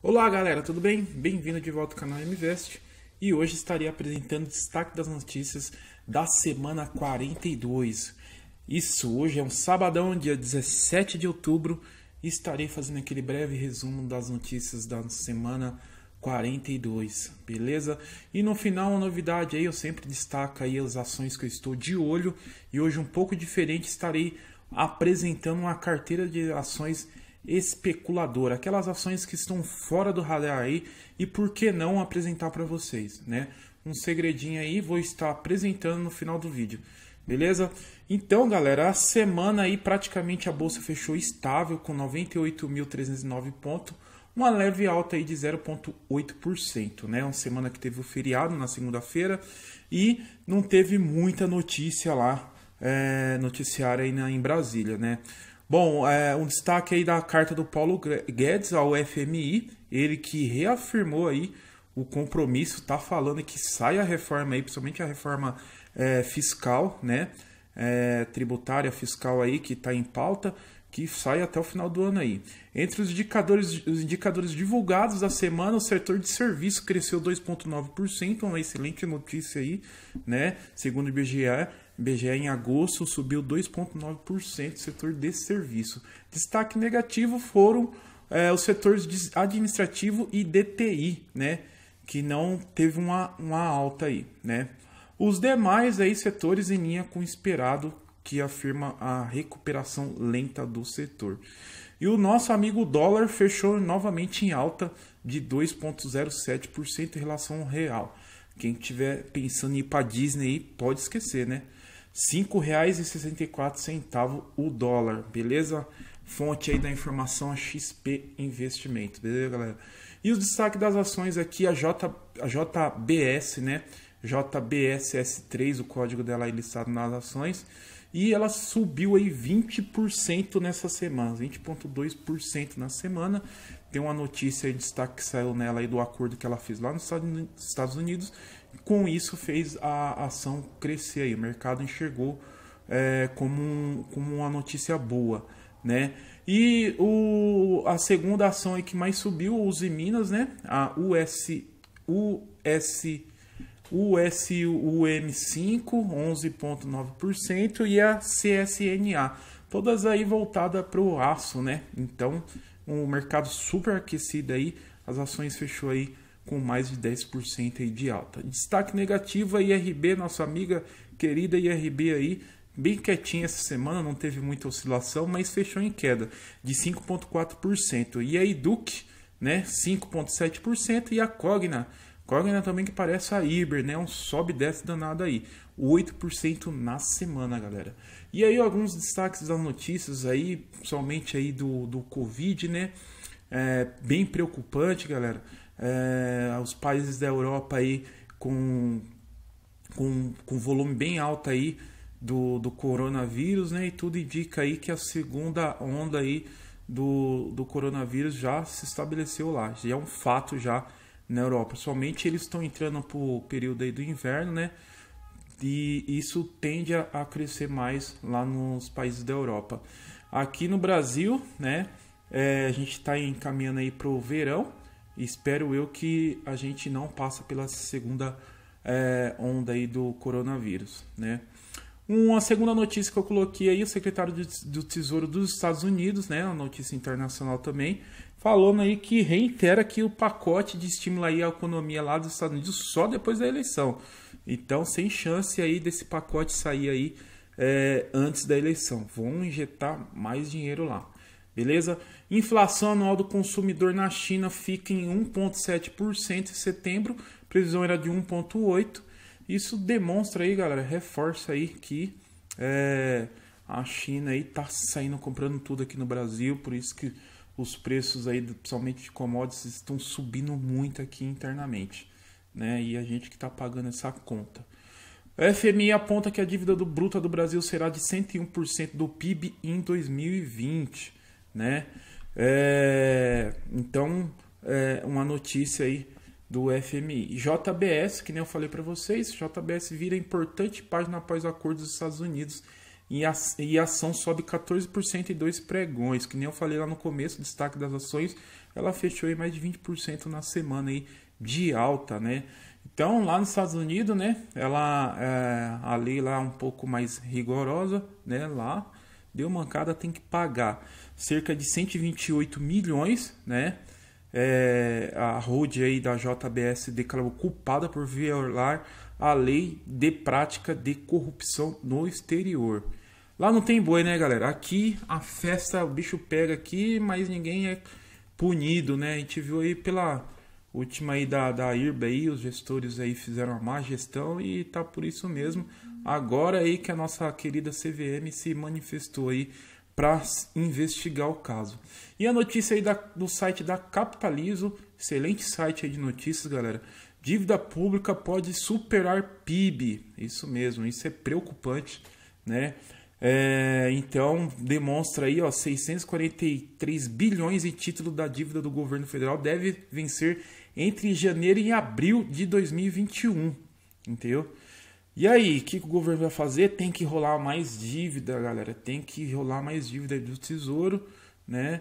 Olá galera, tudo bem? Bem-vindo de volta ao canal MVest e hoje estarei apresentando o destaque das notícias da semana 42. Isso, hoje é um sabadão, dia 17 de outubro, e estarei fazendo aquele breve resumo das notícias da semana 42, beleza? E no final uma novidade aí, eu sempre destaco aí as ações que eu estou de olho e hoje um pouco diferente estarei apresentando uma carteira de ações especulador, aquelas ações que estão fora do radar aí e por que não apresentar para vocês, né? Um segredinho aí vou estar apresentando no final do vídeo. Beleza? Então, galera, a semana aí praticamente a bolsa fechou estável com 98.309 pontos, uma leve alta aí de 0.8%, né? Uma semana que teve o feriado na segunda-feira e não teve muita notícia lá é, noticiária aí na, em Brasília, né? Bom, é, um destaque aí da carta do Paulo Guedes ao FMI, ele que reafirmou aí o compromisso, tá falando que sai a reforma aí, principalmente a reforma é, fiscal, né? É, tributária fiscal aí que está em pauta, que sai até o final do ano aí. Entre os indicadores, os indicadores divulgados da semana, o setor de serviço cresceu 2,9%, uma excelente notícia aí, né? Segundo o IBGE, IBGE em agosto subiu 2,9% setor de serviço. Destaque negativo foram é, os setores administrativo e DTI, né? Que não teve uma, uma alta aí, né? Os demais aí setores em linha com o esperado que afirma a recuperação lenta do setor. E o nosso amigo dólar fechou novamente em alta de 2,07% em relação ao real. Quem tiver pensando em ir para Disney pode esquecer, né? R$ 5,64 o dólar, beleza? Fonte aí da informação a XP Investimento, beleza, galera? E o destaque das ações aqui, a, J, a JBS, né? JBSS3, o código dela aí listado nas ações. E ela subiu aí 20% nessa semana, 20,2% na semana. Tem uma notícia aí, destaque que saiu nela aí do acordo que ela fez lá nos Estados Unidos com isso fez a ação crescer aí. O mercado enxergou é, como, um, como uma notícia boa, né? E o, a segunda ação aí que mais subiu, os Minas, né? A US, US, USUM5, 11,9% e a CSNA, todas aí voltada para o aço, né? Então, um mercado super aquecido aí, as ações fechou aí com mais de 10% de alta. Destaque negativo a IRB, nossa amiga querida IRB aí, bem quietinha essa semana, não teve muita oscilação, mas fechou em queda de 5.4%. E a Duke, né, 5.7% e a Cogna Cogna também que parece a Iber, né? Um sobe desce danado aí. 8% na semana, galera. E aí alguns destaques das notícias aí, principalmente aí do, do Covid, né? É, bem preocupante, galera é, aos países da Europa aí com, com, com volume bem alto aí do, do coronavírus, né? E tudo indica aí que a segunda onda aí do, do coronavírus já se estabeleceu lá, já é um fato já na Europa. Somente eles estão entrando para o período aí do inverno, né? E isso tende a, a, crescer mais lá nos países da Europa. Aqui no Brasil, né? É, a gente está encaminhando aí para o verão, espero eu que a gente não passe pela segunda é, onda aí do coronavírus, né? Uma segunda notícia que eu coloquei aí, o secretário do Tesouro dos Estados Unidos, né, uma notícia internacional também, falando aí que reitera que o pacote de estímulo aí à economia lá dos Estados Unidos só depois da eleição. Então, sem chance aí desse pacote sair aí é, antes da eleição. Vão injetar mais dinheiro lá beleza? Inflação anual do consumidor na China fica em 1,7% em setembro, previsão era de 1,8%. Isso demonstra aí, galera, reforça aí que é, a China aí tá saindo comprando tudo aqui no Brasil, por isso que os preços aí, principalmente de commodities, estão subindo muito aqui internamente, né? E a gente que está pagando essa conta. A FMI aponta que a dívida do bruta do Brasil será de 101% do PIB em 2020 né? É, então, é uma notícia aí do FMI. JBS, que nem eu falei para vocês, JBS vira importante página após o acordo dos Estados Unidos e a, e ação sobe 14% e dois pregões, que nem eu falei lá no começo, destaque das ações, ela fechou aí mais de 20% na semana aí de alta, né? Então, lá nos Estados Unidos, né, ela é, a lei lá é um pouco mais rigorosa, né, lá, deu mancada, tem que pagar cerca de 128 milhões, né? É, a Road aí da JBS declarou culpada por violar a lei de prática de corrupção no exterior. Lá não tem boi, né, galera? Aqui a festa, o bicho pega aqui, mas ninguém é punido, né? A gente viu aí pela última aí da, da IRBA aí, os gestores aí fizeram a má gestão e tá por isso mesmo. Agora aí que a nossa querida CVM se manifestou aí para investigar o caso. E a notícia aí da, do site da Capitalizo, excelente site aí de notícias, galera. Dívida pública pode superar PIB. Isso mesmo, isso é preocupante, né? É, então, demonstra aí ó, 643 bilhões em título da dívida do governo federal deve vencer entre janeiro e abril de 2021. Entendeu? E aí, o que, que o governo vai fazer? Tem que rolar mais dívida, galera. Tem que rolar mais dívida do Tesouro, né?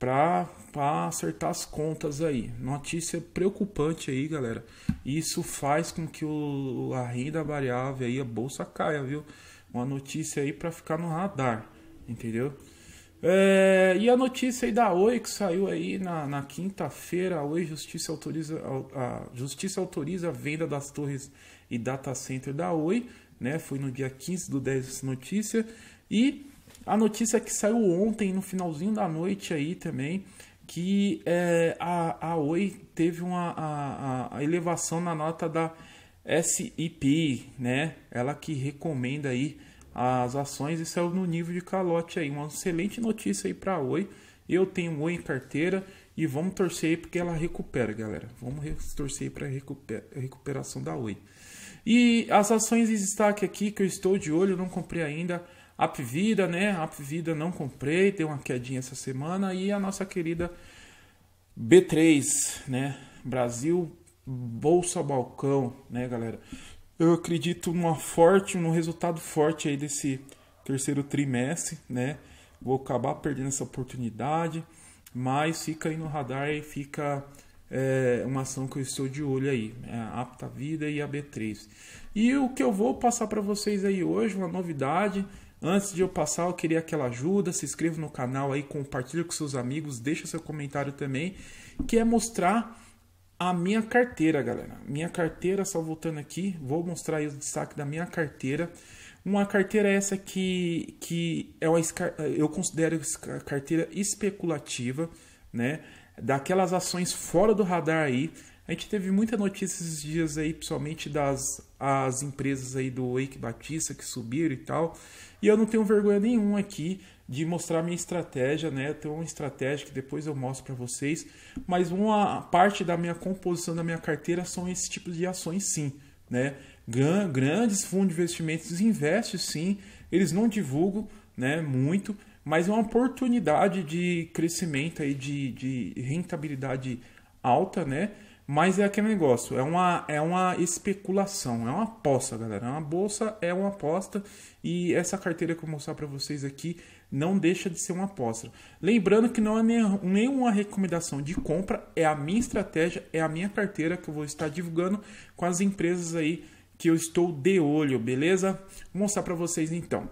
Pra, pra acertar as contas aí. Notícia preocupante aí, galera. Isso faz com que o, a renda variável aí, a bolsa caia, viu? Uma notícia aí para ficar no radar, entendeu? É, e a notícia aí da Oi que saiu aí na, na quinta-feira, a Oi Justiça autoriza, a, Justiça autoriza a venda das torres e data center da Oi, né? Foi no dia 15 do 10 essa notícia. E a notícia que saiu ontem, no finalzinho da noite aí também, que é, a, a Oi teve uma a, a elevação na nota da SIP, né? Ela que recomenda aí as ações e saiu no nível de calote aí. Uma excelente notícia aí para Oi. Eu tenho Oi em carteira e vamos torcer aí porque ela recupera, galera. Vamos torcer para recupera, recuperação da Oi. E as ações de destaque aqui que eu estou de olho, não comprei ainda. Apvida, né? Apvida não comprei, tem uma quedinha essa semana e a nossa querida B3, né? Brasil bolsa balcão, né, galera? Eu acredito numa forte, num resultado forte aí desse terceiro trimestre, né? Vou acabar perdendo essa oportunidade, mas fica aí no radar e fica é, uma ação que eu estou de olho aí, né? a Apta Vida e a B3. E o que eu vou passar para vocês aí hoje, uma novidade, Antes de eu passar, eu queria aquela ajuda. Se inscreva no canal aí, compartilhe com seus amigos, deixa seu comentário também, que é mostrar a minha carteira, galera. Minha carteira, só voltando aqui, vou mostrar aí o destaque da minha carteira. Uma carteira essa que, que é uma, eu considero a carteira especulativa, né? Daquelas ações fora do radar aí, a gente teve muita notícia esses dias aí, principalmente das as empresas aí do Wake Batista que subiram e tal. E eu não tenho vergonha nenhuma aqui de mostrar minha estratégia, né? tem uma estratégia que depois eu mostro para vocês, mas uma parte da minha composição da minha carteira são esse tipo de ações sim, né? Grandes fundos de investimentos investem sim, eles não divulgam, né, muito, mas é uma oportunidade de crescimento aí de, de rentabilidade alta, né? Mas é aquele negócio, é uma, é uma especulação, é uma aposta, galera. Uma bolsa é uma aposta e essa carteira que eu vou mostrar para vocês aqui não deixa de ser uma aposta. Lembrando que não é nenhuma recomendação de compra, é a minha estratégia, é a minha carteira que eu vou estar divulgando com as empresas aí que eu estou de olho, beleza? Vou mostrar para vocês então.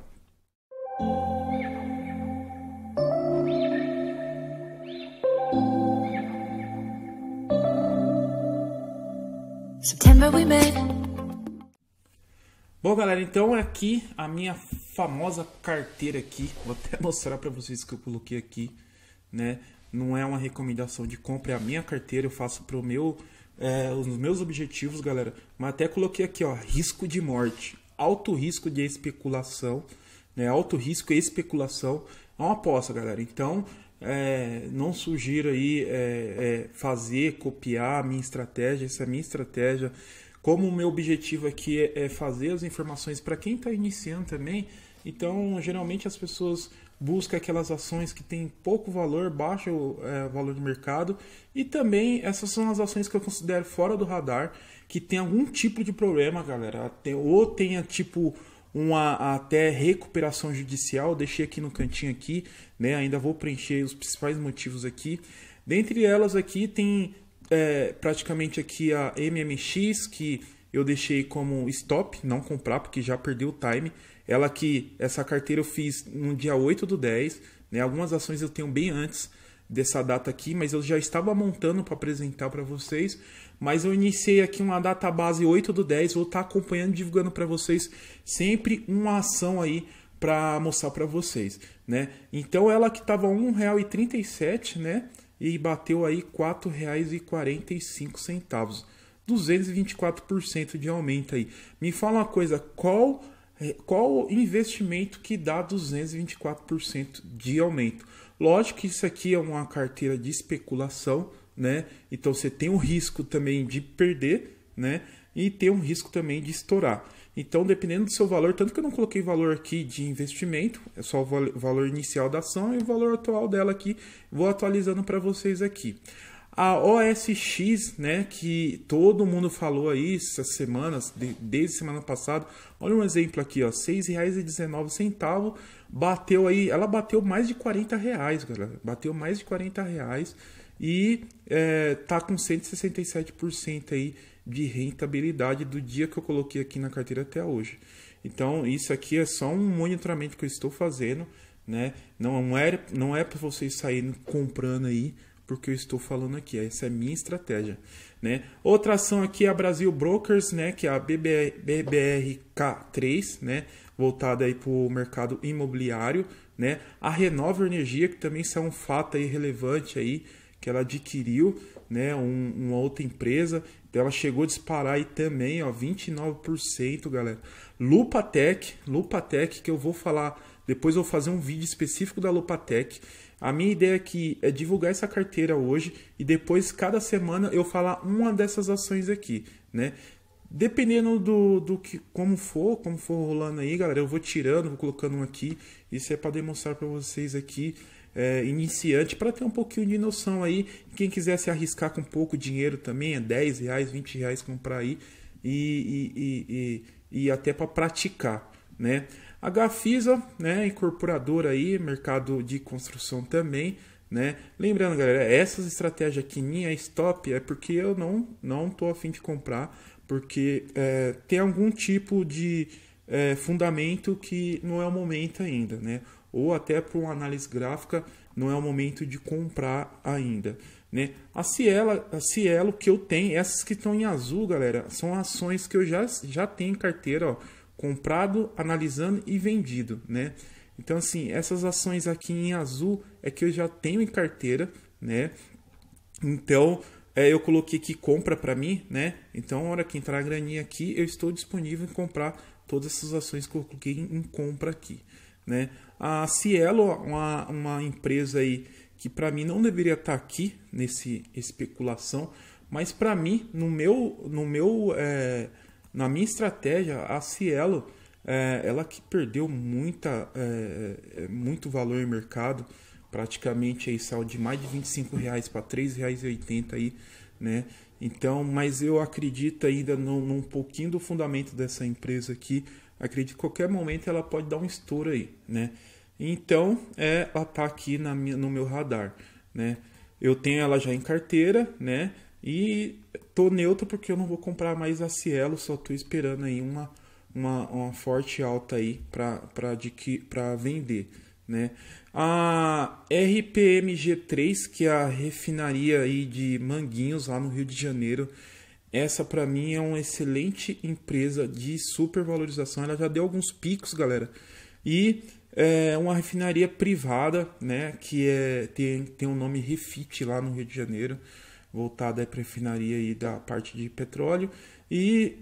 Bom, galera, então aqui a minha famosa carteira aqui. Vou até mostrar para vocês que eu coloquei aqui, né? Não é uma recomendação de compra, é a minha carteira. Eu faço pro meu, é, os meus objetivos, galera. Mas até coloquei aqui, ó, risco de morte, alto risco de especulação, né? Alto risco e especulação é uma aposta, galera. Então é, não sugiro aí é, é, fazer, copiar a minha estratégia, essa é a minha estratégia. Como o meu objetivo aqui é, é fazer as informações para quem está iniciando também, então geralmente as pessoas buscam aquelas ações que têm pouco valor, baixo é, valor de mercado, e também essas são as ações que eu considero fora do radar, que tem algum tipo de problema, galera, ou tenha tipo uma até recuperação judicial, deixei aqui no cantinho aqui, né? Ainda vou preencher os principais motivos aqui. Dentre elas aqui tem é, praticamente aqui a MMX que eu deixei como stop, não comprar porque já perdeu o time. Ela que essa carteira eu fiz no dia 8 do 10, né? Algumas ações eu tenho bem antes dessa data aqui, mas eu já estava montando para apresentar para vocês. Mas eu iniciei aqui uma database 8 do 10, vou estar tá acompanhando, divulgando para vocês sempre uma ação aí para mostrar para vocês, né? Então ela que estava R$ 1,37, né? E bateu aí R$ 4,45, 224% de aumento aí. Me fala uma coisa, qual é, qual investimento que dá 224% de aumento? Lógico que isso aqui é uma carteira de especulação, né? Então você tem um risco também de perder, né? E tem um risco também de estourar. Então, dependendo do seu valor, tanto que eu não coloquei valor aqui de investimento, é só o valor inicial da ação e o valor atual dela aqui, vou atualizando para vocês aqui. A OSX, né, que todo mundo falou aí essas semanas, desde semana passada. Olha um exemplo aqui, ó, R$ 6,19 bateu aí, ela bateu mais de R$ reais, galera. Bateu mais de R$ reais e é, tá com 167% aí de rentabilidade do dia que eu coloquei aqui na carteira até hoje. Então, isso aqui é só um monitoramento que eu estou fazendo, né? Não é, não é para vocês saírem comprando aí, porque eu estou falando aqui. Essa é a minha estratégia, né? Outra ação aqui é a Brasil Brokers, né? Que é a BBR, BBRK3, né? Voltada aí para o mercado imobiliário, né? A Renova Energia, que também é um fato aí relevante aí, que ela adquiriu, né, um, uma outra empresa. Então ela chegou a disparar aí também, ó, 29%, galera. Lupatec, Lupatec que eu vou falar, depois eu vou fazer um vídeo específico da Lupatec. A minha ideia aqui é divulgar essa carteira hoje e depois cada semana eu falar uma dessas ações aqui, né? Dependendo do, do que como for, como for rolando aí, galera, eu vou tirando, vou colocando um aqui. Isso é para demonstrar para vocês aqui é, iniciante para ter um pouquinho de noção aí. Quem quiser se arriscar com pouco dinheiro também, é 10 reais, 20 reais comprar aí e, e, e, e até para praticar, né? A Gafisa, né, incorporadora aí, mercado de construção também, né? Lembrando, galera, essas estratégias aqui minha stop é porque eu não não tô afim de comprar, porque é, tem algum tipo de é, fundamento que não é o momento ainda, né? ou até para uma análise gráfica não é o momento de comprar ainda. Né? A Cielo, a Cielo que eu tenho, essas que estão em azul, galera, são ações que eu já, já tenho em carteira, ó, comprado, analisando e vendido. Né? Então, assim, essas ações aqui em azul é que eu já tenho em carteira. Né? Então, é, eu coloquei que compra para mim, né? Então, na hora que entrar a graninha aqui, eu estou disponível em comprar todas essas ações que eu coloquei em compra aqui. Né? A Cielo, uma, uma empresa aí que para mim não deveria estar tá aqui nesse especulação, mas para mim, no meu, no meu, é, na minha estratégia, a Cielo, é, ela que perdeu muita, é, é muito valor em mercado, praticamente aí saiu de mais de 25 reais para 3 reais e 80 aí, né? Então, mas eu acredito ainda num, num pouquinho do fundamento dessa empresa aqui. Acredito que qualquer momento ela pode dar um estouro aí, né? Então, é, ela tá aqui na minha, no meu radar, né? Eu tenho ela já em carteira, né? E tô neutro porque eu não vou comprar mais a Cielo, só tô esperando aí uma, uma, uma forte alta aí para para vender. Né? A RPMG3, que é a refinaria aí de Manguinhos, lá no Rio de Janeiro, essa para mim é uma excelente empresa de supervalorização. Ela já deu alguns picos, galera. E é uma refinaria privada, né? Que é, tem, tem o um nome Refit lá no Rio de Janeiro, voltada para refinaria aí da parte de petróleo. E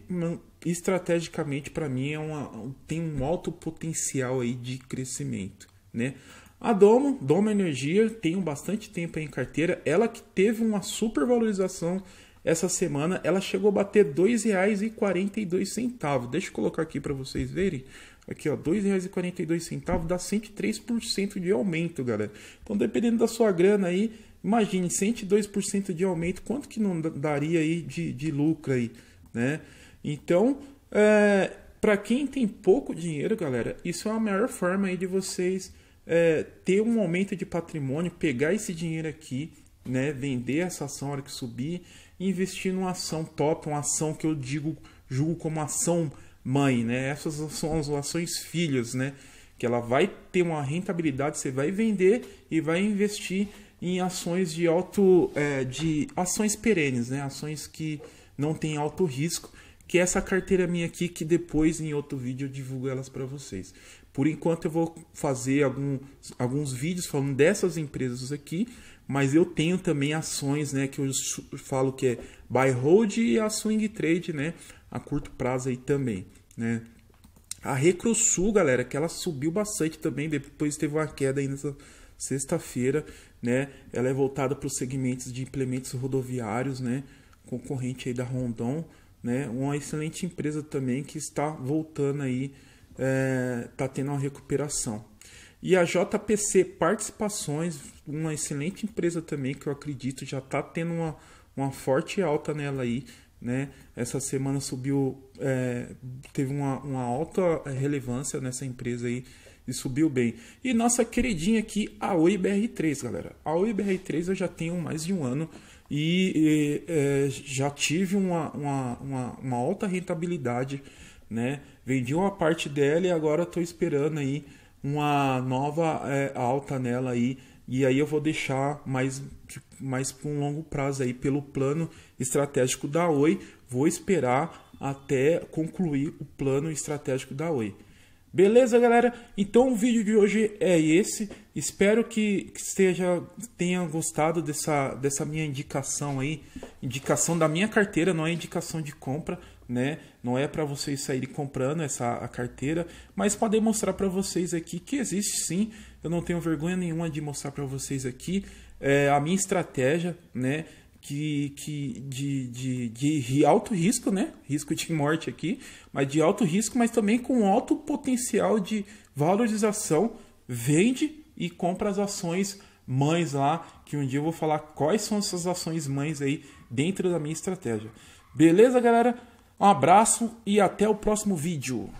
estrategicamente, para mim, é uma, tem um alto potencial aí de crescimento né? A Domo, Domo Energia, tem bastante tempo em carteira. Ela que teve uma supervalorização essa semana, ela chegou a bater R$ 2,42. Deixa eu colocar aqui para vocês verem. Aqui, ó, R$ 2,42 dá 103% de aumento, galera. Então, dependendo da sua grana aí, imagine 102% de aumento, quanto que não daria aí de, de lucro aí, né? Então, é, para quem tem pouco dinheiro, galera, isso é a melhor forma aí de vocês é, ter um aumento de patrimônio, pegar esse dinheiro aqui, né, vender essa ação na hora que subir, investir numa ação top, uma ação que eu digo julgo como ação mãe, né? Essas são as ações filhas, né? Que ela vai ter uma rentabilidade, você vai vender e vai investir em ações de alto, é, de ações perenes, né? Ações que não têm alto risco que é essa carteira minha aqui, que depois em outro vídeo eu divulgo elas para vocês. Por enquanto eu vou fazer alguns vídeos falando dessas empresas aqui, mas eu tenho também ações, né, que eu falo que é buy hold e a swing trade, né, a curto prazo aí também, né? A Recrosul, galera, que ela subiu bastante também, depois teve uma queda aí nessa sexta-feira, né? Ela é voltada para os segmentos de implementos rodoviários, né? Concorrente aí da Rondon, né? Uma excelente empresa também que está voltando aí, está é, tá tendo uma recuperação. E a JPC Participações, uma excelente empresa também que eu acredito já está tendo uma, uma forte alta nela aí, né? Essa semana subiu, é, teve uma, uma alta relevância nessa empresa aí e subiu bem. E nossa queridinha aqui, a OIBR3, galera. A OIBR3 eu já tenho mais de um ano e, e é, já tive uma, uma, uma, uma, alta rentabilidade, né? Vendi uma parte dela e agora estou esperando aí uma nova é, alta nela aí e aí eu vou deixar mais mais para um longo prazo aí pelo plano estratégico da Oi, vou esperar até concluir o plano estratégico da Oi. Beleza, galera? Então o vídeo de hoje é esse. Espero que, que esteja, tenha gostado dessa, dessa minha indicação aí. Indicação da minha carteira, não é indicação de compra, né? Não é para vocês saírem comprando essa a carteira, mas para demonstrar para vocês aqui que existe sim. Eu não tenho vergonha nenhuma de mostrar para vocês aqui é, a minha estratégia, né? que, de, de, de alto risco, né? Risco de morte aqui, mas de alto risco, mas também com alto potencial de valorização, vende e compra as ações mães lá, que um dia eu vou falar quais são essas ações mães aí dentro da minha estratégia. Beleza, galera? Um abraço e até o próximo vídeo.